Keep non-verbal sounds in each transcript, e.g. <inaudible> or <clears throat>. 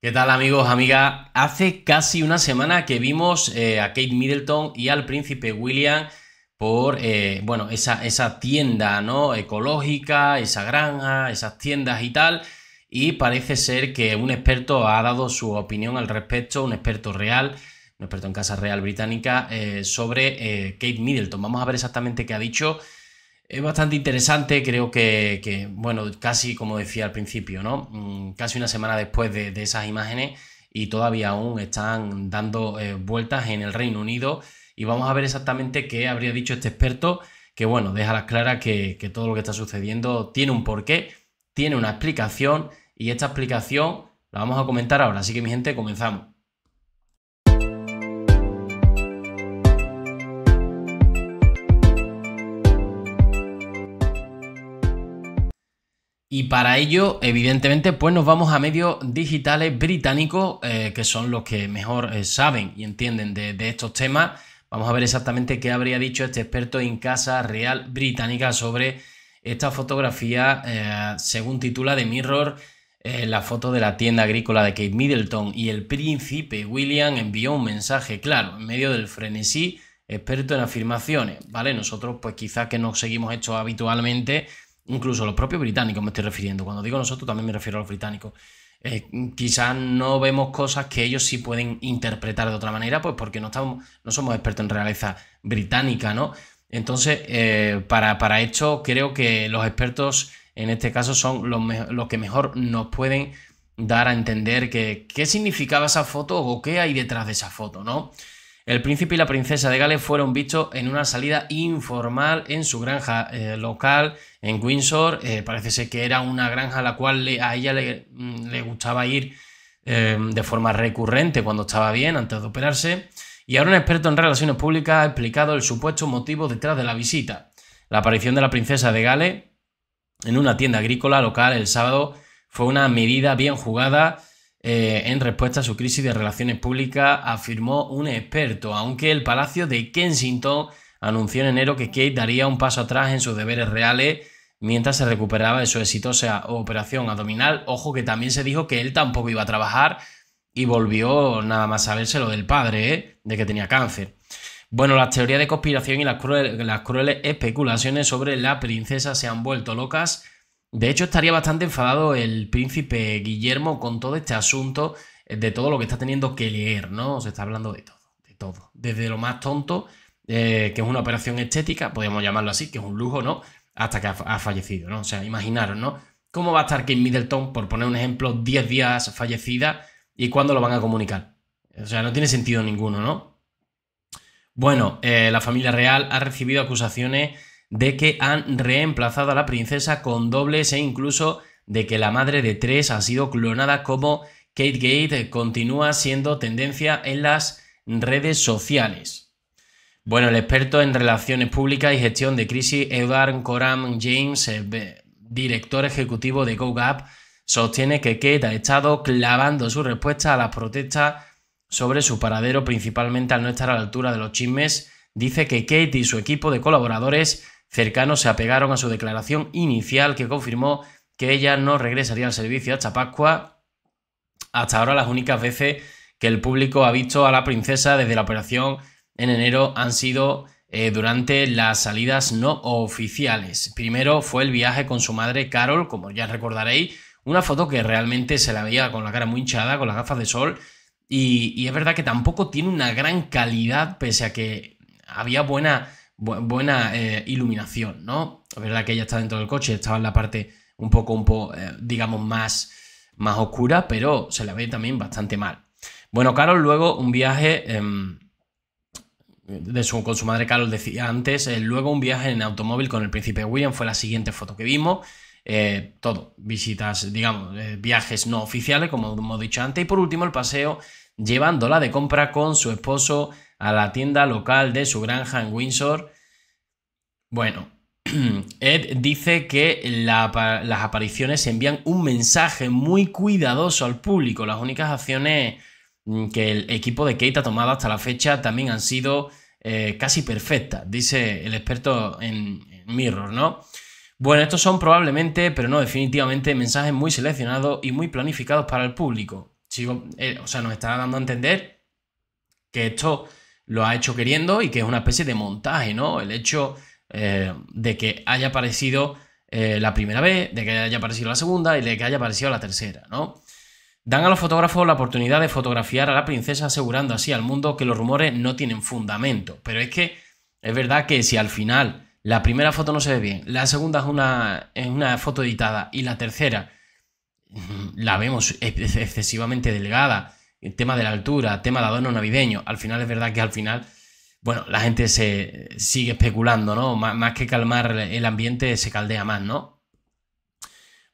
¿Qué tal amigos, amiga? Hace casi una semana que vimos eh, a Kate Middleton y al príncipe William por eh, bueno, esa, esa tienda ¿no? ecológica, esa granja, esas tiendas y tal. Y parece ser que un experto ha dado su opinión al respecto, un experto real, un experto en Casa Real Británica, eh, sobre Kate Middleton. Vamos a ver exactamente qué ha dicho es bastante interesante, creo que, bueno, casi como decía al principio, ¿no? Mm, casi una semana después de, esas imágenes y todavía aún están dando eh, vueltas en el Reino Unido y vamos a ver exactamente qué habría dicho este experto, que bueno, deja las claras que todo lo que está sucediendo tiene un porqué, tiene una explicación y esta explicación la vamos a comentar ahora, así que mi gente, comenzamos. Y para ello, evidentemente, pues nos vamos a medios digitales británicos, eh, que son los que mejor eh, saben y entienden de, estos temas. Vamos a ver exactamente qué habría dicho este experto en Casa Real Británica sobre esta fotografía, eh, según titula de Mirror, la foto de la tienda agrícola de Kate Middleton y el príncipe William envió un mensaje claro en medio del frenesí experto en afirmaciones, ¿vale? Nosotros pues quizás que no seguimos esto habitualmente, incluso los propios británicos me estoy refiriendo, cuando digo nosotros también me refiero a los británicos, eh, quizás no vemos cosas que ellos sí pueden interpretar de otra manera, pues porque no, estamos, no somos expertos en realeza británica, ¿no? Entonces, eh, para, esto creo que los expertos en este caso son los, que mejor nos pueden dar a entender que, qué significaba esa foto o qué hay detrás de esa foto, ¿no? El príncipe y la princesa de Gales fueron vistos en una salida informal en su granja eh, local en Windsor. Eh, parece ser que era una granja a la cual a ella le, mm, gustaba ir eh, de forma recurrente cuando estaba bien antes de operarse. Y ahora un experto en relaciones públicas ha explicado el supuesto motivo detrás de la visita. La aparición de la princesa de Gales en una tienda agrícola local el sábado fue una medida bien jugada eh, en respuesta a su crisis de relaciones públicas, afirmó un experto, aunque el Palacio de Kensington anunció en enero que Kate daría un paso atrás en sus deberes reales mientras se recuperaba de su exitosa operación abdominal. Ojo que también se dijo que él tampoco iba a trabajar y volvió nada más saberse lo del padre, ¿eh? de que tenía cáncer. Bueno, las teorías de conspiración y las, las crueles especulaciones sobre la princesa se han vuelto locas de hecho, estaría bastante enfadado el príncipe Guillermo con todo este asunto eh, de todo lo que está teniendo que leer, ¿no? Se está hablando de todo, de todo. Desde lo más tonto, eh, que es una operación estética, podemos llamarlo así, que es un lujo, ¿no? Hasta que ha, fallecido, ¿no? O sea, imaginaros, ¿no? ¿Cómo va a estar Kim Middleton, por poner un ejemplo, 10 días fallecida y cuándo lo van a comunicar? O sea, no tiene sentido ninguno, ¿no? Bueno, eh, la familia real ha recibido acusaciones de que han reemplazado a la princesa con dobles e incluso de que la madre de tres ha sido clonada como Kate Gate eh, continúa siendo tendencia en las redes sociales. Bueno, el experto en relaciones públicas y gestión de crisis, Edward Coram James, eh, director ejecutivo de GoGap, sostiene que Kate ha estado clavando su respuesta a las protestas sobre su paradero, principalmente al no estar a la altura de los chismes. Dice que Kate y su equipo de colaboradores cercanos se apegaron a su declaración inicial que confirmó que ella no regresaría al servicio hasta Pascua. Hasta ahora las únicas veces que el público ha visto a la princesa desde la operación en enero han sido eh, durante las salidas no oficiales. Primero fue el viaje con su madre Carol, como ya recordaréis, una foto que realmente se la veía con la cara muy hinchada, con las gafas de sol, y, y es verdad que tampoco tiene una gran calidad, pese a que había buena buena eh, iluminación, ¿no? La verdad que ella está dentro del coche, estaba en la parte un poco, un poco eh, digamos, más, más oscura, pero se la ve también bastante mal. Bueno, Carol, luego un viaje... Em, de su, con su madre Carol decía antes, eh, luego un viaje en automóvil con el príncipe William fue la siguiente foto que vimos. todo, visitas, digamos, viajes no oficiales, como hemos dicho antes. Y por último, el paseo llevándola de compra con su esposo a la tienda local de su granja en Windsor. Bueno, <clears throat> Ed dice que las apariciones envían un mensaje muy cuidadoso al público. Las únicas acciones mm, que el equipo de Kate ha tomado hasta la fecha también han sido eh, casi perfectas, dice el experto en, Mirror, ¿no? Bueno, estos son probablemente, pero no definitivamente, mensajes muy seleccionados y muy planificados para el público. Eh, o sea, nos está dando a entender que esto lo ha hecho queriendo y que es una especie de montaje, ¿no? El hecho eh, de que haya aparecido eh, la primera vez, de que haya aparecido la segunda y de que haya aparecido la tercera, ¿no? Dan a los fotógrafos la oportunidad de fotografiar a la princesa asegurando así al mundo que los rumores no tienen fundamento. Pero es que es verdad que si al final la primera foto no se ve bien, la segunda es una, una foto editada y la tercera mm, la vemos excesivamente delgada, el tema de la altura, tema de adorno navideño, al final es verdad que al final bueno, la gente se sigue especulando, ¿no? más que calmar el ambiente, se caldea más, ¿no?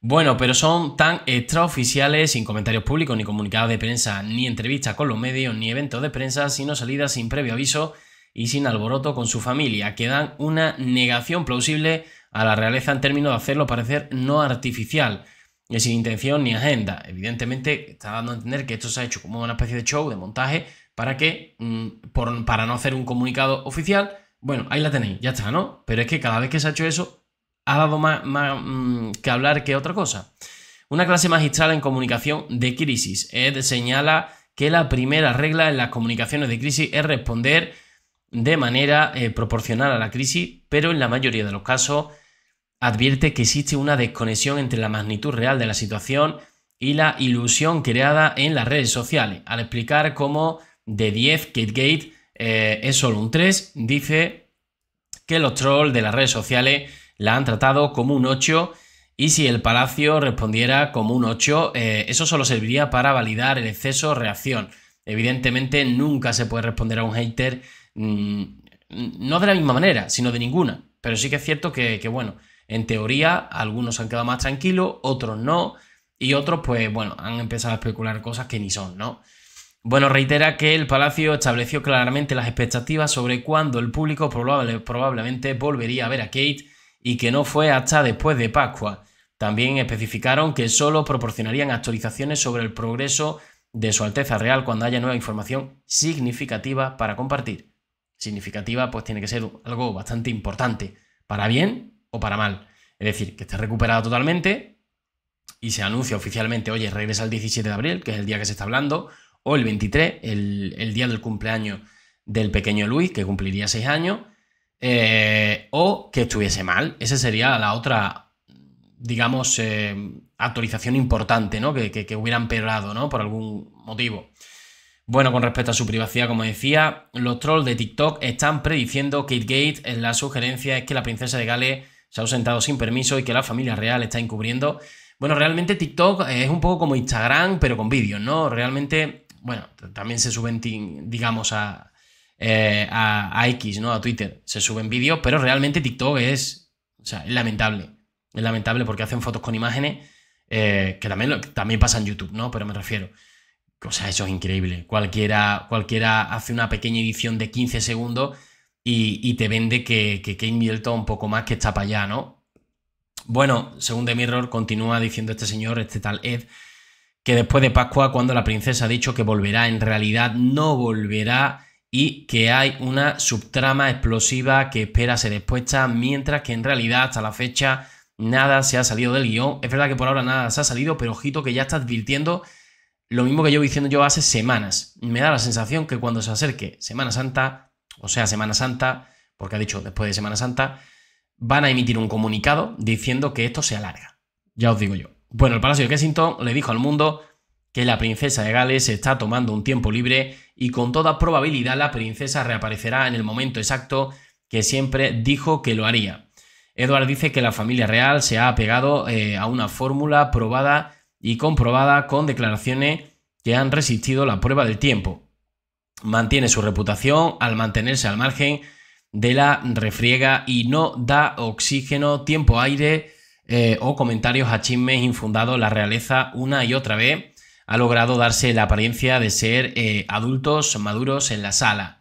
Bueno, pero son tan extraoficiales, sin comentarios públicos, ni comunicados de prensa, ni entrevistas con los medios, ni eventos de prensa, sino salidas sin previo aviso y sin alboroto con su familia, que dan una negación plausible a la realeza en términos de hacerlo parecer no artificial, ni sin intención ni agenda. Evidentemente está dando a entender que esto se ha hecho como una especie de show, de montaje, para qué? Mm, para no hacer un comunicado oficial, bueno, ahí la tenéis, ya está, ¿no? Pero es que cada vez que se ha hecho eso, ha dado más, mm, que hablar que otra cosa. Una clase magistral en comunicación de crisis. Ed señala que la primera regla en las comunicaciones de crisis es responder de manera eh, proporcional a la crisis, pero en la mayoría de los casos advierte que existe una desconexión entre la magnitud real de la situación y la ilusión creada en las redes sociales, al explicar cómo de 10, Kate eh, es solo un 3, dice que los trolls de las redes sociales la han tratado como un 8 y si el palacio respondiera como un 8, eh, eso solo serviría para validar el exceso de reacción. Evidentemente nunca se puede responder a un hater, mm, no de la misma manera, sino de ninguna. Pero sí que es cierto que, que bueno, en teoría algunos han quedado más tranquilos, otros no, y otros pues bueno, han empezado a especular cosas que ni son, ¿no? Bueno, reitera que el Palacio estableció claramente las expectativas sobre cuándo el público probablemente volvería a ver a Kate y que no fue hasta después de Pascua. También especificaron que solo proporcionarían actualizaciones sobre el progreso de Su Alteza Real cuando haya nueva información significativa para compartir. Significativa pues tiene que ser algo bastante importante, para bien o para mal. Es decir, que esté recuperada totalmente y se anuncia oficialmente, oye, regresa el 17 de abril, que es el día que se está hablando, o el 23, el, día del cumpleaños del pequeño Luis, que cumpliría 6 años, eh, o que estuviese mal. Esa sería la otra, digamos, eh, actualización importante, ¿no? Que, que, hubiera empeorado, ¿no? Por algún motivo. Bueno, con respecto a su privacidad, como decía, los trolls de TikTok están prediciendo que Gate, eh, la sugerencia es que la princesa de Gales se ha ausentado sin permiso y que la familia real está encubriendo. Bueno, realmente TikTok es un poco como Instagram, pero con vídeos, ¿no? Realmente bueno, también se suben, digamos, eh, a, a, X, ¿no? A Twitter, se suben vídeos, pero realmente TikTok es, es lamentable. Es lamentable porque hacen fotos con imágenes eh, que también, pasan también pasa en YouTube, ¿no? Pero me refiero. O sea, eso es increíble. Cualquiera, cualquiera hace una pequeña edición de 15 segundos y, te vende que, que invierto un poco más que está para allá, ¿no? Bueno, según The Mirror, continúa diciendo este señor, este tal Ed, que después de Pascua, cuando la princesa ha dicho que volverá, en realidad no volverá y que hay una subtrama explosiva que espera ser expuesta, mientras que en realidad hasta la fecha nada se ha salido del guión. Es verdad que por ahora nada se ha salido, pero ojito que ya está advirtiendo lo mismo que yo diciendo yo hace semanas. Me da la sensación que cuando se acerque Semana Santa, o sea, Semana Santa, porque ha dicho después de Semana Santa, van a emitir un comunicado diciendo que esto se alarga. Ya os digo yo. Bueno, el Palacio de Kensington le dijo al mundo que la princesa de Gales está tomando un tiempo libre y con toda probabilidad la princesa reaparecerá en el momento exacto que siempre dijo que lo haría. Edward dice que la familia real se ha apegado eh, a una fórmula probada y comprobada con declaraciones que han resistido la prueba del tiempo. Mantiene su reputación al mantenerse al margen de la refriega y no da oxígeno, tiempo, aire eh, o comentarios a chismes infundados, la realeza una y otra vez ha logrado darse la apariencia de ser eh, adultos maduros en la sala.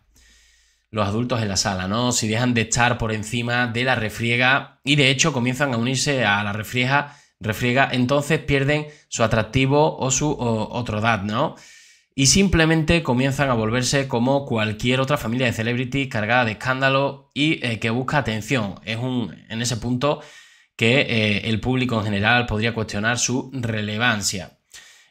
Los adultos en la sala, ¿no? Si dejan de estar por encima de la refriega y de hecho comienzan a unirse a la refriega, refriega entonces pierden su atractivo o su otro dad ¿no? Y simplemente comienzan a volverse como cualquier otra familia de celebrity cargada de escándalo y eh, que busca atención. Es un, en ese punto, que eh, el público en general podría cuestionar su relevancia.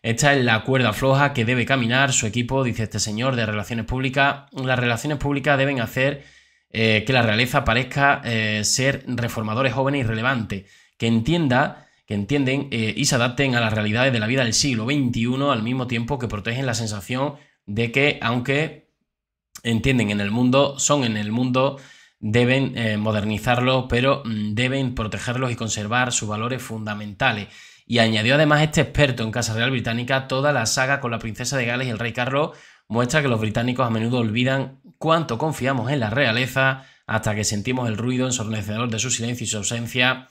Esta es la cuerda floja que debe caminar su equipo, dice este señor de Relaciones Públicas. Las relaciones públicas deben hacer eh, que la realeza parezca eh, ser reformadores jóvenes y relevantes, que entienda que entienden y se adapten a las realidades de la vida del siglo XXI al mismo tiempo que protegen la sensación de que, aunque entienden en el mundo, son en el mundo deben eh, modernizarlo modernizarlos, pero mm, deben protegerlos y conservar sus valores fundamentales. Y añadió además este experto en Casa Real Británica, toda la saga con la princesa de Gales y el rey Carlos muestra que los británicos a menudo olvidan cuánto confiamos en la realeza hasta que sentimos el ruido ensornecedor de su silencio y su ausencia.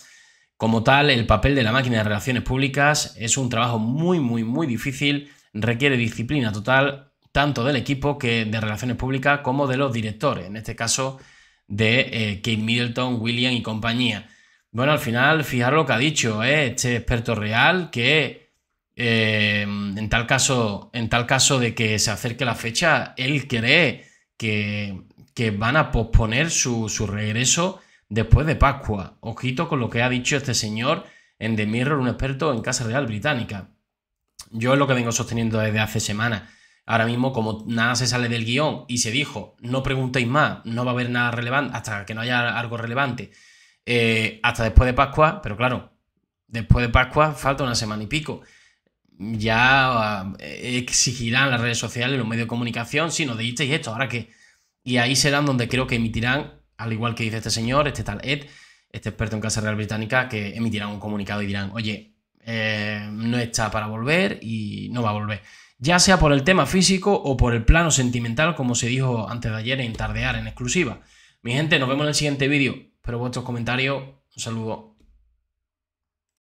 Como tal, el papel de la máquina de relaciones públicas es un trabajo muy, muy, muy difícil, requiere disciplina total, tanto del equipo que de relaciones públicas como de los directores, en este caso de eh, Kate Middleton, William y compañía. Bueno, al final, fijaros lo que ha dicho ¿eh? este experto real, que eh, en, tal caso, en tal caso de que se acerque la fecha, él cree que, que van a posponer su, su, regreso después de Pascua. Ojito con lo que ha dicho este señor en The Mirror, un experto en Casa Real Británica. Yo es lo que vengo sosteniendo desde hace semanas. Ahora mismo, como nada se sale del guión y se dijo, no preguntéis más, no va a haber nada relevante, hasta que no haya algo relevante, eh, hasta después de Pascua, pero claro, después de Pascua falta una semana y pico. Ya eh, exigirán las redes sociales, los medios de comunicación, si nos dijisteis esto, ahora qué. Y ahí serán donde creo que emitirán, al igual que dice este señor, este tal Ed, este experto en Casa Real Británica, que emitirán un comunicado y dirán, oye, eh, no está para volver y no va a volver ya sea por el tema físico o por el plano sentimental, como se dijo antes de ayer en Tardear en exclusiva. Mi gente, nos vemos en el siguiente vídeo. pero vuestros comentarios. Un saludo.